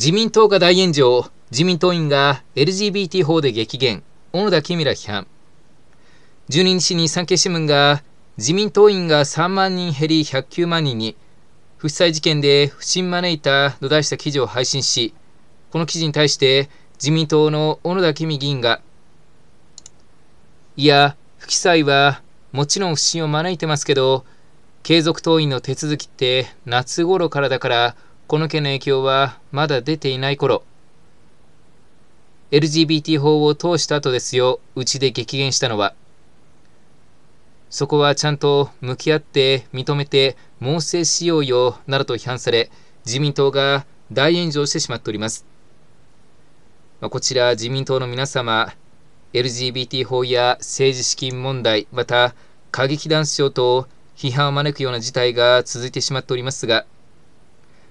自民党が大炎上、自民党員が LGBT 法で激減、小野田公ら批判。12日に産経新聞が、自民党員が3万人減り109万人に、不被災事件で不審招いたと題した記事を配信し、この記事に対して自民党の小野田公議員が、いや、不記載はもちろん不審を招いてますけど、継続党員の手続きって夏頃からだから、この件の影響はまだ出ていない頃、LGBT 法を通した後ですよ、うちで激減したのは。そこはちゃんと向き合って認めて猛省しようよなどと批判され、自民党が大炎上してしまっております。まあ、こちら自民党の皆様、LGBT 法や政治資金問題、また過激男子賞と批判を招くような事態が続いてしまっておりますが、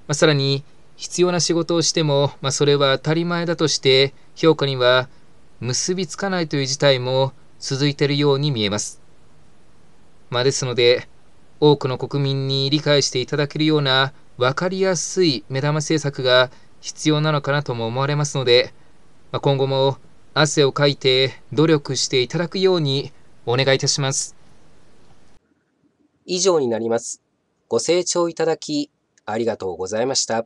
まあ、さらに必要な仕事をしても、まあ、それは当たり前だとして評価には結びつかないという事態も続いているように見えます。まあ、ですので多くの国民に理解していただけるような分かりやすい目玉政策が必要なのかなとも思われますので、まあ、今後も汗をかいて努力していただくようにお願いいたします。以上になります。ご清聴いただきありがとうございました。